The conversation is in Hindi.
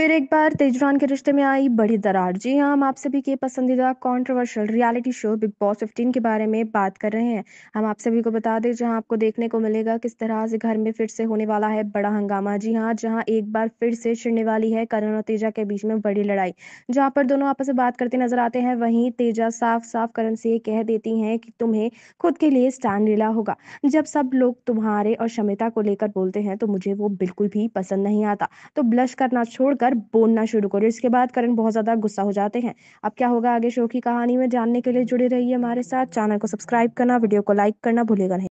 फिर एक बार तेजरान के रिश्ते में आई बड़ी दरार जी हाँ हम आप सभी के पसंदीदा controversial reality show Bigg Boss 15 के बारे में बात कर रहे हैं हम आप सभी को बता दें जहां आपको देखने को मिलेगा किस तरह से घर में फिर से होने वाला है बड़ा हंगामा जी हाँ जहां एक बार फिर से छिड़ने वाली है करण और तेजा के बीच में बड़ी लड़ाई जहाँ पर दोनों आपस में बात करते नजर आते हैं वहीं तेजा साफ साफ करण से कह देती है कि तुम्हें खुद के लिए स्टैंड लेना होगा जब सब लोग तुम्हारे और क्षमता को लेकर बोलते हैं तो मुझे वो बिल्कुल भी पसंद नहीं आता तो ब्लश करना छोड़कर पर बोलना शुरू करो इसके बाद करण बहुत ज़्यादा गुस्सा हो जाते हैं अब क्या होगा आगे शो की कहानी में जानने के लिए जुड़े रहिए हमारे साथ चैनल को सब्सक्राइब करना वीडियो को लाइक करना भूलेगा नहीं